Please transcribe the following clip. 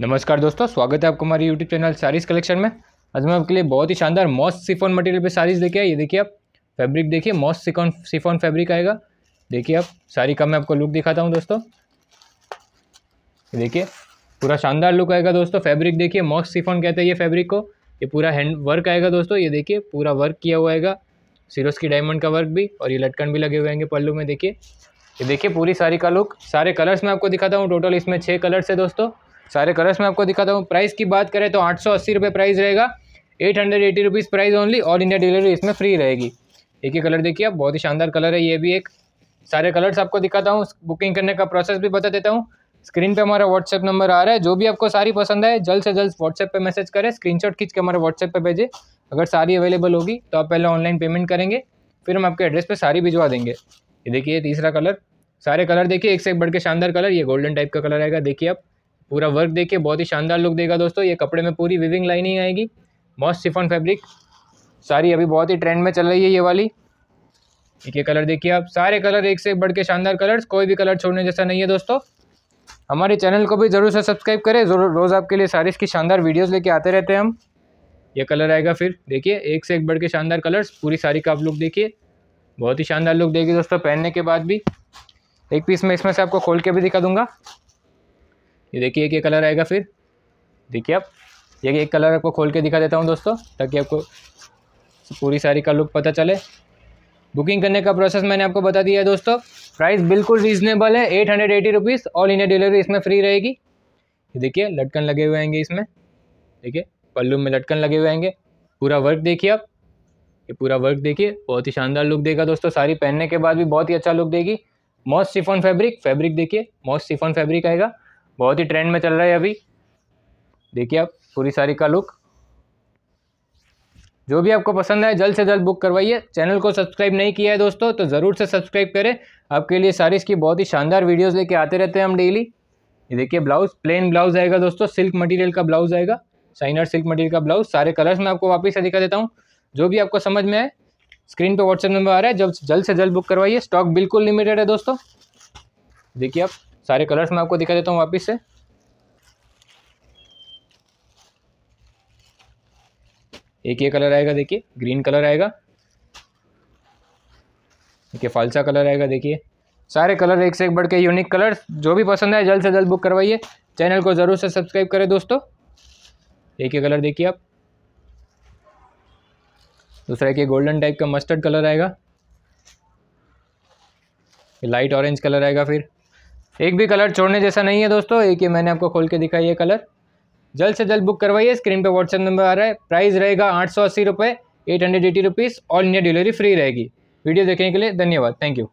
नमस्कार दोस्तों स्वागत है आपको हमारे यूट्यूब चैनल सारीज कलेक्शन में आज मैं आपके लिए बहुत ही शानदार मॉस्ट सिफोन मटेरियल पे सारीज देखे ये देखिए आप फैब्रिक देखिए मॉस्ट सिकॉन सिफोन फैब्रिक आएगा देखिए आप सारी का मैं आपको लुक दिखाता हूँ दोस्तों देखिए पूरा शानदार लुक आएगा दोस्तों फैब्रिक देखिए मॉस्ट सिफोन कहते हैं ये फैब्रिक को ये पूरा हैंड वर्क आएगा दोस्तों ये देखिए पूरा वर्क किया हुआ आएगा सिरोस की डायमंड का वर्क भी और ये लटकन भी लगे हुए हैंगे पल्लू में देखिए ये देखिए पूरी सारी का लुक सारे कलर्स मैं आपको दिखाता हूँ टोटल इसमें छः कलर्स है दोस्तों सारे कलर्स में आपको दिखाता हूँ प्राइस की बात करें तो आठ सौ अस्सी रुपये प्राइस रहेगा eight hundred eighty rupees price only all India delivery इसमें फ्री रहेगी एक ही कलर देखिए आप बहुत ही शानदार कलर है ये भी एक सारे कलर्स आपको दिखाता हूँ बुकिंग करने का प्रोसेस भी बता देता हूँ स्क्रीन पे हमारा व्हाट्सएप नंबर आ रहा है जो भी आपको सारी पसंद है जल्द से जल्द व्हाट्सएप पे मैसेज करें स्क्रीनशॉट खींच के हमारे व्हाट्सएप पे भेजें अगर सारी अवेलेबल होगी तो आप पहले ऑनलाइन पेमेंट करेंगे फिर हम आपके एड्रेस पे सारी भिजवा देंगे ये देखिए तीसरा कलर सारे कलर देखिए एक से एक बढ़ के शानदार कलर ये गोल्डन टाइप का कलर आएगा देखिए आप पूरा वर्क देखिए बहुत ही शानदार लुक देगा दोस्तों ये कपड़े में पूरी विविंग लाइनिंग आएगी मॉस्ट सिफॉन फैब्रिक सारी अभी बहुत ही ट्रेंड में चल रही है ये वाली एक ये कलर देखिए आप सारे कलर एक से एक बढ़ के शानदार कलर्स कोई भी कलर छोड़ने जैसा नहीं है दोस्तों हमारे चैनल को भी ज़रूर से सब्सक्राइब करें रोज़ आपके लिए सारी इसकी शानदार वीडियोस लेके आते रहते हैं हम ये कलर आएगा फिर देखिए एक से एक बढ़ के शानदार कलर्स पूरी सारी का आप लुक देखिए बहुत ही शानदार लुक देगी दोस्तों पहनने के बाद भी एक पीस मैं इसमें से आपको खोल के भी दिखा दूंगा ये देखिए एक ये कलर आएगा फिर देखिए आप ये एक कलर आपको खोल के दिखा देता हूँ दोस्तों ताकि आपको पूरी सारी का लुक पता चले बुकिंग करने का प्रोसेस मैंने आपको बता दिया है दोस्तों प्राइस बिल्कुल रीजनेबल है eight hundred eighty rupees all India delivery इसमें फ्री रहेगी देखिए लटकन लगे हुए आएंगे इसमें देखिए पल्लू में लटकन लगे हुए आएंगे पूरा वर्क देखिए आप ये पूरा वर्क देखिए बहुत ही शानदार लुक देगा दोस्तों साड़ी पहनने के बाद भी बहुत ही अच्छा लुक देगी मॉस्ट शिफॉन फैब्रिक फैब्रिक देखिए मॉस्ट शिफॉन फैब्रिक आएगा बहुत ही ट्रेंड में चल रहा है अभी देखिए आप पूरी साड़ी का लुक जो भी आपको पसंद है जल्द से जल्द बुक करवाइए चैनल को सब्सक्राइब नहीं किया है दोस्तों तो ज़रूर से सब्सक्राइब करें आपके लिए सारी इसकी बहुत ही शानदार वीडियोस लेके आते रहते हैं हम डेली ये देखिए ब्लाउज़ प्लेन ब्लाउज़ आएगा दोस्तों सिल्क मटेरियल का ब्लाउज़ आएगा शाइनर सिल्क मटेरियल का ब्लाउज़ सारे कलर्स मैं आपको वापस से दिखा देता हूँ जो भी आपको समझ में आए स्क्रीन पर व्हाट्सएप नंबर आ रहा है जब जल्द से जल्द बुक करवाइए स्टॉक बिल्कुल लिमिटेड है दोस्तों देखिए आप सारे कलर्स मैं आपको दिखा देता हूँ वापस से एक ये कलर आएगा देखिए ग्रीन कलर आएगा देखिए फालसा कलर आएगा देखिए सारे कलर एक से एक बढ़ के यूनिक कलर जो भी पसंद है जल्द से जल्द बुक करवाइए चैनल को ज़रूर से सब्सक्राइब करें दोस्तों एक ये कलर देखिए आप दूसरा एक ये गोल्डन टाइप का मस्टर्ड कलर आएगा लाइट ऑरेंज कलर आएगा फिर एक भी कलर छोड़ने जैसा नहीं है दोस्तों एक ही मैंने आपको खोल के दिखाई है कलर जल्द से जल्द बुक करवाइए स्क्रीन पे व्हाट्सएप नंबर आ रहा है प्राइस रहेगा आठ सौ अस्सी रुपये eight hundred eighty rupees all India delivery free रहेगी वीडियो देखने के लिए धन्यवाद थैंक यू